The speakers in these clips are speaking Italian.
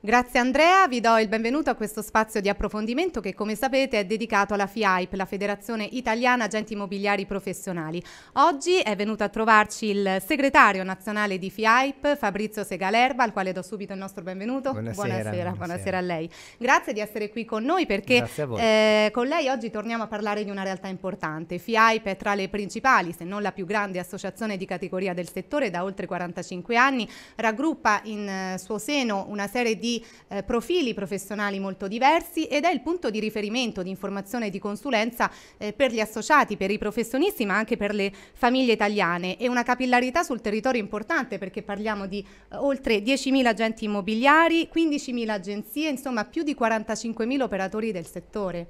Grazie Andrea, vi do il benvenuto a questo spazio di approfondimento che come sapete è dedicato alla FIAIP, la Federazione Italiana Agenti Immobiliari Professionali. Oggi è venuto a trovarci il segretario nazionale di FIAIP, Fabrizio Segalerba, al quale do subito il nostro benvenuto. Buonasera, buonasera, buonasera. buonasera a lei. Grazie di essere qui con noi perché eh, con lei oggi torniamo a parlare di una realtà importante. FIAIP è tra le principali, se non la più grande associazione di categoria del settore da oltre 45 anni, raggruppa in eh, suo seno una serie di di eh, profili professionali molto diversi ed è il punto di riferimento di informazione e di consulenza eh, per gli associati, per i professionisti ma anche per le famiglie italiane È una capillarità sul territorio importante perché parliamo di eh, oltre 10.000 agenti immobiliari, 15.000 agenzie, insomma più di 45.000 operatori del settore.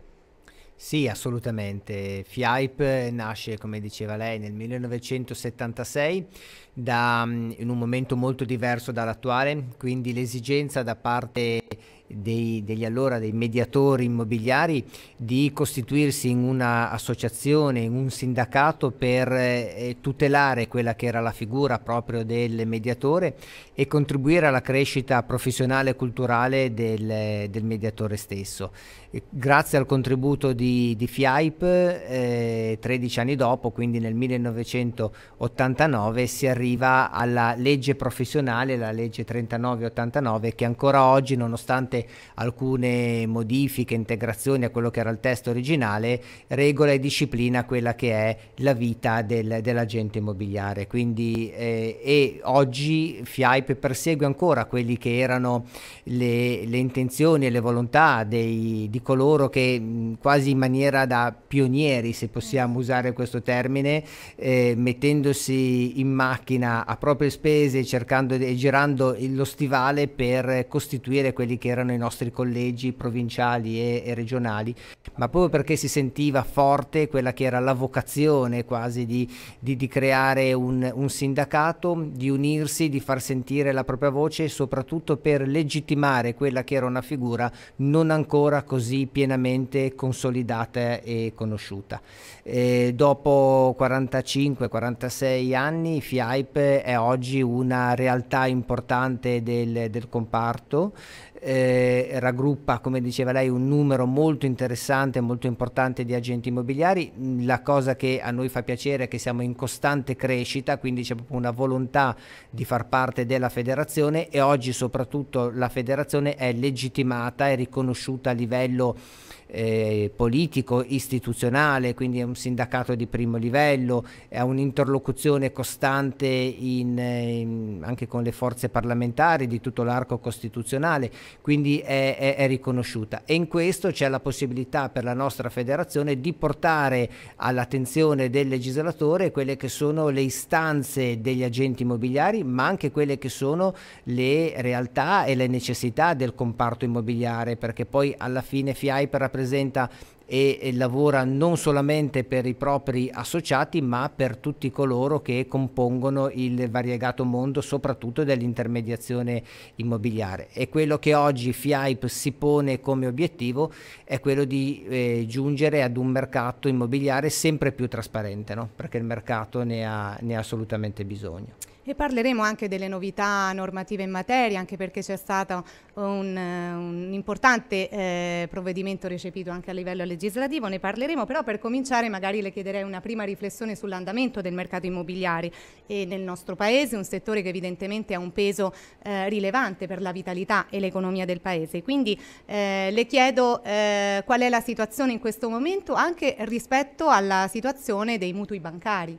Sì, assolutamente. FIAIP nasce, come diceva lei, nel 1976, da, mm, in un momento molto diverso dall'attuale, quindi l'esigenza da parte dei, degli allora dei mediatori immobiliari di costituirsi in un'associazione, in un sindacato per eh, tutelare quella che era la figura proprio del mediatore e contribuire alla crescita professionale e culturale del, del mediatore stesso grazie al contributo di, di FIAIP, eh, 13 anni dopo, quindi nel 1989, si arriva alla legge professionale, la legge 3989, che ancora oggi, nonostante alcune modifiche, integrazioni a quello che era il testo originale, regola e disciplina quella che è la vita del, dell'agente immobiliare. Quindi, eh, e oggi FIAIP persegue ancora quelli che erano le, le intenzioni e le volontà dei, di di coloro che quasi in maniera da pionieri, se possiamo mm. usare questo termine, eh, mettendosi in macchina a proprie spese cercando e girando lo stivale per costituire quelli che erano i nostri collegi provinciali e, e regionali, ma proprio perché si sentiva forte quella che era la vocazione quasi di, di, di creare un, un sindacato, di unirsi, di far sentire la propria voce e soprattutto per legittimare quella che era una figura non ancora così così pienamente consolidata e conosciuta. E eh, dopo 45-46 anni FIAIP è oggi una realtà importante del, del comparto eh, raggruppa, come diceva lei, un numero molto interessante, molto importante di agenti immobiliari. La cosa che a noi fa piacere è che siamo in costante crescita, quindi c'è proprio una volontà di far parte della federazione e oggi soprattutto la federazione è legittimata e riconosciuta a livello eh, politico, istituzionale, quindi è un sindacato di primo livello, ha un'interlocuzione costante in, eh, in, anche con le forze parlamentari di tutto l'arco costituzionale, quindi è, è, è riconosciuta. E in questo c'è la possibilità per la nostra federazione di portare all'attenzione del legislatore quelle che sono le istanze degli agenti immobiliari, ma anche quelle che sono le realtà e le necessità del comparto immobiliare, perché poi alla fine FIAI per rappresenta rappresenta e, e, lavora non solamente per i propri associati ma per tutti coloro che compongono il variegato mondo soprattutto dell'intermediazione immobiliare e quello che oggi FIAIP si pone come obiettivo è quello di eh, giungere ad un mercato immobiliare sempre più trasparente no? perché il mercato ne ha, ne ha assolutamente bisogno. E parleremo anche delle novità normative in materia, anche perché c'è stato eh, un, eh, un importante eh, provvedimento recepito anche a livello legislativo, ne parleremo, però per cominciare magari le chiederei una prima riflessione sull'andamento del mercato immobiliare e nel nostro Paese, un settore che evidentemente ha un peso eh, rilevante per la vitalità e l'economia del Paese. Quindi eh, le chiedo eh, qual è la situazione in questo momento anche rispetto alla situazione dei mutui bancari.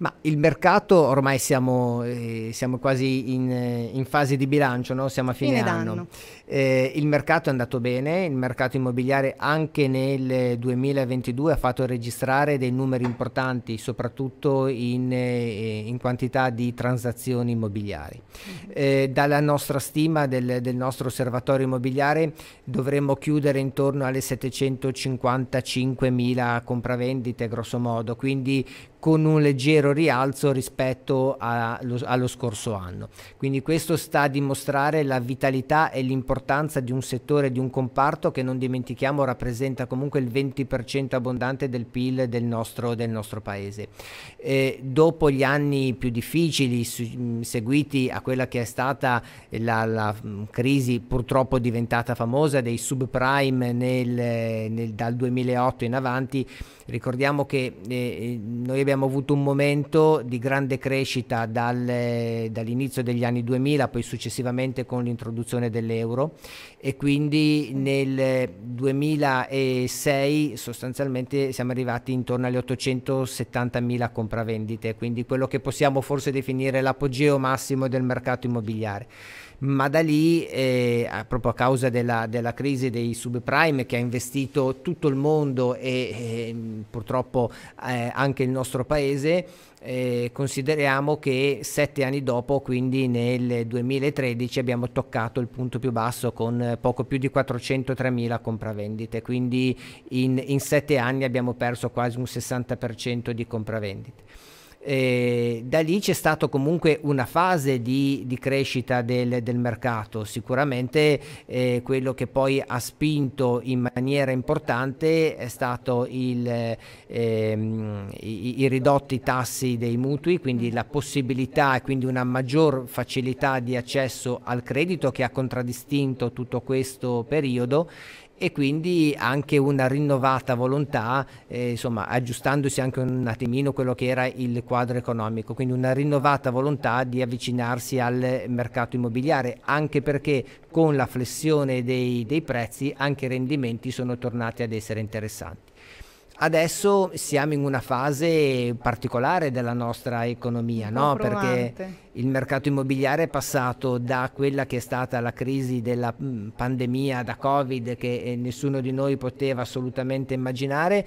Ma il mercato ormai siamo, eh, siamo quasi in, eh, in, fase di bilancio, no? siamo a fine, fine anno. Eh, il mercato è andato bene, il mercato immobiliare anche nel 2022 ha fatto registrare dei numeri importanti, soprattutto in, eh, in quantità di transazioni immobiliari. Mm-hmm. Eh, dalla nostra stima del, del nostro osservatorio immobiliare dovremmo chiudere intorno alle 755 mila compravendite, grosso modo, quindi con un leggero rialzo rispetto allo, allo, scorso anno. Quindi questo sta a dimostrare la vitalità e l'importanza di un settore, di un comparto che non dimentichiamo rappresenta comunque il 20% abbondante del PIL del nostro, del nostro paese. Eh, dopo gli anni più difficili su, seguiti a quella che è stata la, la crisi purtroppo diventata famosa dei subprime nel, nel, dal 2008 in avanti, ricordiamo che eh, noi abbiamo abbiamo avuto un momento di grande crescita dal, dall'inizio degli anni 2000, poi successivamente con l'introduzione dell'euro e quindi nel 2006 sostanzialmente siamo arrivati intorno alle 870.000 compravendite, quindi quello che possiamo forse definire l'apogeo massimo del mercato immobiliare ma da lì, eh, proprio a causa della, della, crisi dei subprime che ha investito tutto il mondo e, e ehm, purtroppo eh, anche il nostro paese, eh, consideriamo che sette anni dopo, quindi nel 2013, abbiamo toccato il punto più basso con poco più di 403.000 compravendite, quindi in, in sette anni abbiamo perso quasi un 60% di compravendite. Eh, da lì c'è stata comunque una fase di, di crescita del, del, mercato, sicuramente eh, quello che poi ha spinto in maniera importante è stato il, ehm, i, i, ridotti tassi dei mutui, quindi la possibilità e quindi una maggior facilità di accesso al credito che ha contraddistinto tutto questo periodo e quindi anche una rinnovata volontà, eh, insomma aggiustandosi anche un attimino quello che era il quadro economico, quindi una rinnovata volontà di avvicinarsi al mercato immobiliare, anche perché con la flessione dei, dei prezzi anche i rendimenti sono tornati ad essere interessanti. Adesso siamo in una fase particolare della nostra economia, no? perché il mercato immobiliare è passato da quella che è stata la crisi della mm, pandemia da Covid che eh, nessuno di noi poteva assolutamente immaginare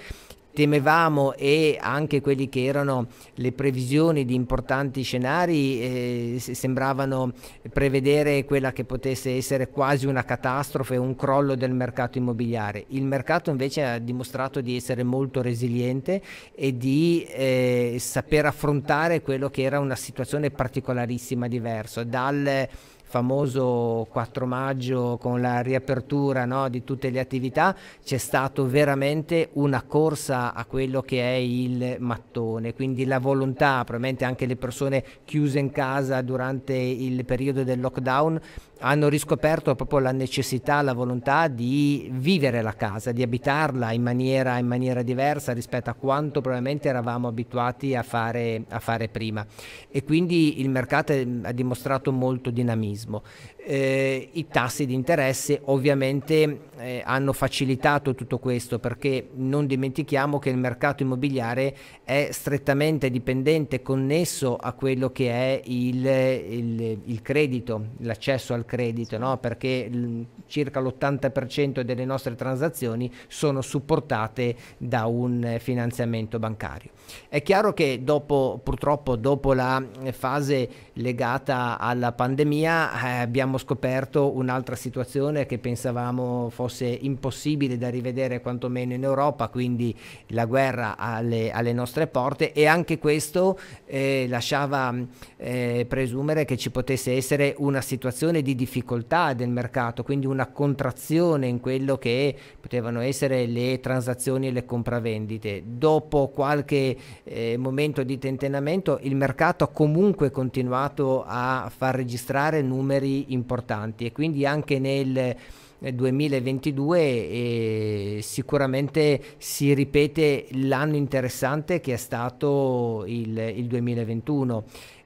temevamo e anche quelli che erano le previsioni di importanti scenari eh, sembravano prevedere quella che potesse essere quasi una catastrofe, un crollo del mercato immobiliare. Il mercato invece ha dimostrato di essere molto resiliente e di eh, saper affrontare quello che era una situazione particolarissima diversa dal famoso 4 maggio con la riapertura no, di tutte le attività, c'è stato veramente una corsa a quello che è il mattone, quindi la volontà, probabilmente anche le persone chiuse in casa durante il periodo del lockdown hanno riscoperto proprio la necessità, la volontà di vivere la casa, di abitarla in maniera, in maniera diversa rispetto a quanto probabilmente eravamo abituati a fare, a fare prima. E quindi il mercato ha dimostrato molto dinamismo. Eh, I tassi di interesse ovviamente eh, hanno facilitato tutto questo perché non dimentichiamo che il mercato immobiliare è strettamente dipendente, connesso a quello che è il, il, il credito, l'accesso al credito, no? perché circa l'80% delle nostre transazioni sono supportate da un finanziamento bancario. È chiaro che dopo, purtroppo dopo la fase legata alla pandemia eh, abbiamo abbiamo scoperto un'altra situazione che pensavamo fosse impossibile da rivedere quantomeno in Europa, quindi la guerra alle, alle nostre porte e anche questo eh, lasciava eh, presumere che ci potesse essere una situazione di difficoltà del mercato, quindi una contrazione in quello che potevano essere le transazioni e le compravendite. Dopo qualche eh, momento di tentenamento il mercato ha comunque continuato a far registrare numeri importanti importanti e quindi anche nel 2022 eh, sicuramente si ripete l'anno interessante che è stato il, il 2021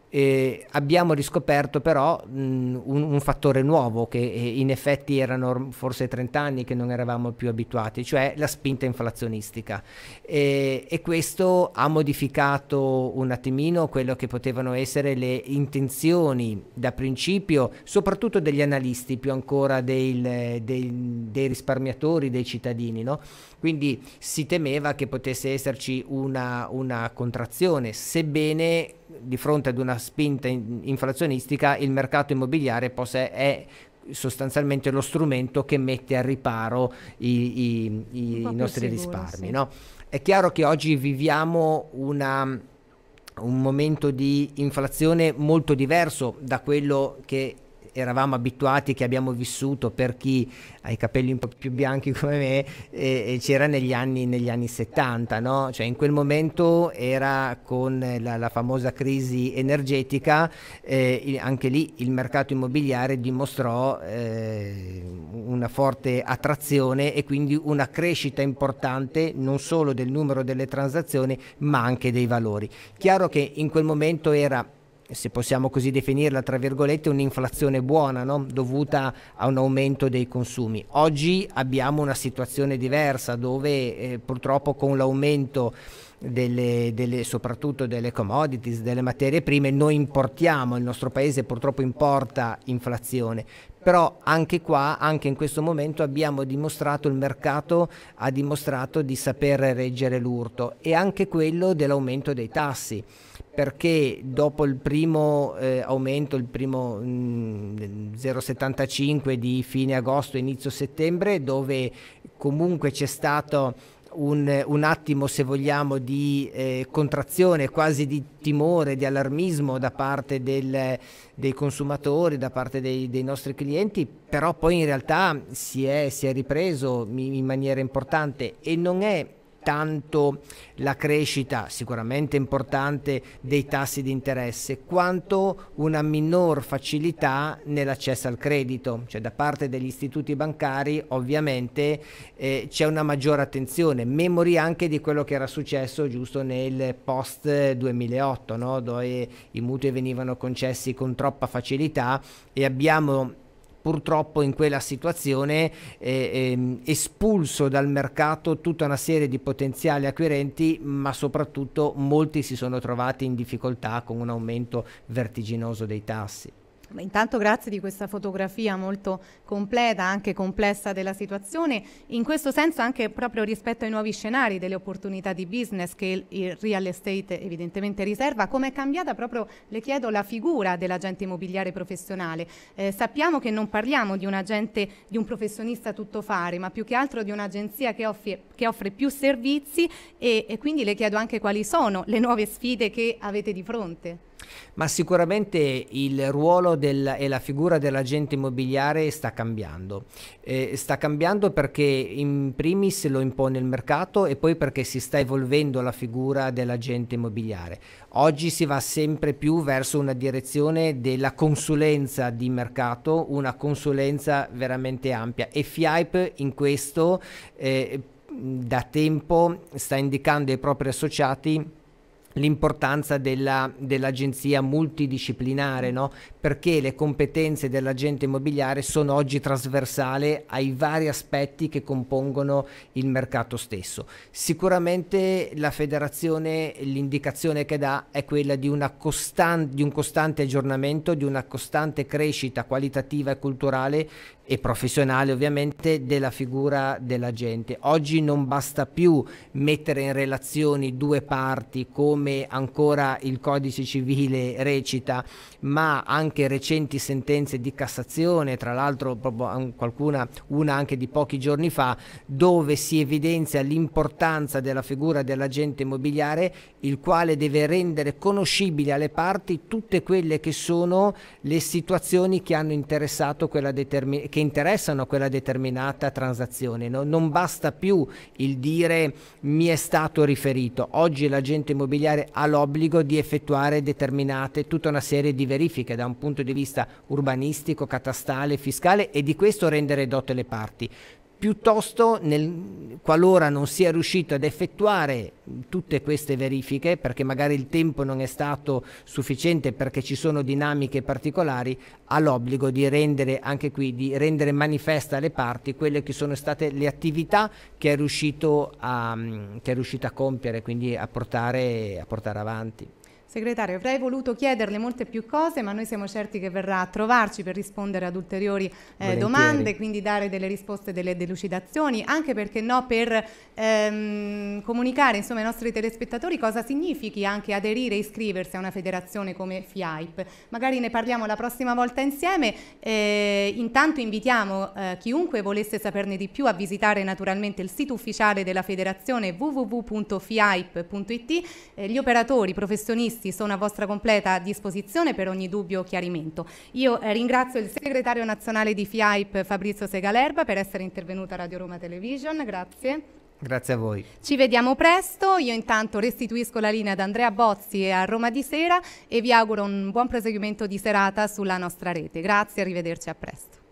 eh, abbiamo riscoperto però mh, un, un, fattore nuovo che eh, in effetti erano forse 30 anni che non eravamo più abituati, cioè la spinta inflazionistica eh, e questo ha modificato un attimino quello che potevano essere le intenzioni da principio, soprattutto degli analisti, più ancora del, del, dei, risparmiatori, dei cittadini. No? Quindi si temeva che potesse esserci una, una contrazione, sebbene di fronte ad una spinta inflazionistica il mercato immobiliare possa, è sostanzialmente lo strumento che mette a riparo i, i, i nostri sicuro, risparmi. Sì. No? È chiaro che oggi viviamo una, un momento di inflazione molto diverso da quello che eravamo abituati, che abbiamo vissuto per chi ha i capelli un po' più bianchi come me, e, e c'era negli anni, negli anni 70, no? cioè in quel momento era con la, la famosa crisi energetica, eh, anche lì il mercato immobiliare dimostrò eh, una forte attrazione e quindi una crescita importante non solo del numero delle transazioni ma anche dei valori. Chiaro che in quel momento era se possiamo così definirla, tra virgolette, un'inflazione buona, no? dovuta a un aumento dei consumi. Oggi abbiamo una situazione diversa dove eh, purtroppo con l'aumento delle, delle, soprattutto delle commodities, delle materie prime, noi importiamo, il nostro paese purtroppo importa inflazione, però anche qua, anche in questo momento abbiamo dimostrato, il mercato ha dimostrato di saper reggere l'urto e anche quello dell'aumento dei tassi perché dopo il primo eh, aumento, il primo 0,75 mm, di fine agosto, inizio settembre, dove comunque c'è stato un, un, attimo, se vogliamo, di eh, contrazione, quasi di timore, di allarmismo da parte del, dei consumatori, da parte dei, dei, nostri clienti, però poi in realtà si è, si è ripreso in, in maniera importante e non è tanto la crescita sicuramente importante dei tassi di interesse quanto una minor facilità nell'accesso al credito, cioè da parte degli istituti bancari ovviamente eh, c'è una maggiore attenzione, memori anche di quello che era successo giusto nel post 2008, no? dove i mutui venivano concessi con troppa facilità e abbiamo purtroppo in quella situazione eh, ehm, espulso dal mercato tutta una serie di potenziali acquirenti, ma soprattutto molti si sono trovati in difficoltà con un aumento vertiginoso dei tassi. Beh, intanto grazie di questa fotografia molto completa, anche complessa della situazione, in questo senso anche proprio rispetto ai nuovi scenari delle opportunità di business che il, il real estate evidentemente riserva, come è cambiata proprio, le chiedo, la figura dell'agente immobiliare professionale. Eh, sappiamo che non parliamo di un agente, di un professionista tuttofare, ma più che altro di un'agenzia che, che, offre più servizi e, e quindi le chiedo anche quali sono le nuove sfide che avete di fronte. Ma sicuramente il ruolo del, e la figura dell'agente immobiliare sta cambiando. Eh, sta cambiando perché in primis lo impone il mercato e poi perché si sta evolvendo la figura dell'agente immobiliare. Oggi si va sempre più verso una direzione della consulenza di mercato, una consulenza veramente ampia e FIAP in questo eh, da tempo sta indicando ai propri associati l'importanza della, dell'agenzia multidisciplinare, no? perché le competenze dell'agente immobiliare sono oggi trasversali ai vari aspetti che compongono il mercato stesso. Sicuramente la federazione l'indicazione che dà è quella di, costan- di un costante aggiornamento, di una costante crescita qualitativa e culturale e professionale ovviamente della figura dell'agente. Oggi non basta più mettere in relazione due parti come ancora il codice civile recita, ma anche recenti sentenze di Cassazione, tra l'altro qualcuna, una anche di pochi giorni fa, dove si evidenzia l'importanza della figura dell'agente immobiliare, il quale deve rendere conoscibili alle parti tutte quelle che sono le situazioni che hanno interessato quella determinazione che interessano quella determinata transazione. No? Non basta più il dire mi è stato riferito. Oggi l'agente immobiliare ha l'obbligo di effettuare determinate, tutta una serie di verifiche da un punto di vista urbanistico, catastale, fiscale e di questo rendere dote le parti. Piuttosto, nel, qualora non sia riuscito ad effettuare tutte queste verifiche, perché magari il tempo non è stato sufficiente perché ci sono dinamiche particolari, ha l'obbligo di rendere anche qui, di rendere manifesta alle parti quelle che sono state le attività che è riuscito a, che è riuscito a compiere, quindi a portare, a portare avanti. Segretario, avrei voluto chiederle molte più cose, ma noi siamo certi che verrà a trovarci per rispondere ad ulteriori eh, domande, quindi dare delle risposte, delle delucidazioni, anche perché no, per ehm, comunicare insomma, ai nostri telespettatori cosa significhi anche aderire e iscriversi a una federazione come FIAIP. Magari ne parliamo la prossima volta insieme. Eh, intanto invitiamo eh, chiunque volesse saperne di più a visitare naturalmente il sito ufficiale della federazione www.fiaip.it. Eh, gli operatori, professionisti, tutti, sono a vostra completa disposizione per ogni dubbio o chiarimento. Io eh, ringrazio il segretario nazionale di FIAIP Fabrizio Segalerba per essere intervenuto a Radio Roma Television, grazie. Grazie a voi. Ci vediamo presto, io intanto restituisco la linea ad Andrea Bozzi e a Roma di Sera e vi auguro un buon proseguimento di serata sulla nostra rete. Grazie, arrivederci a presto.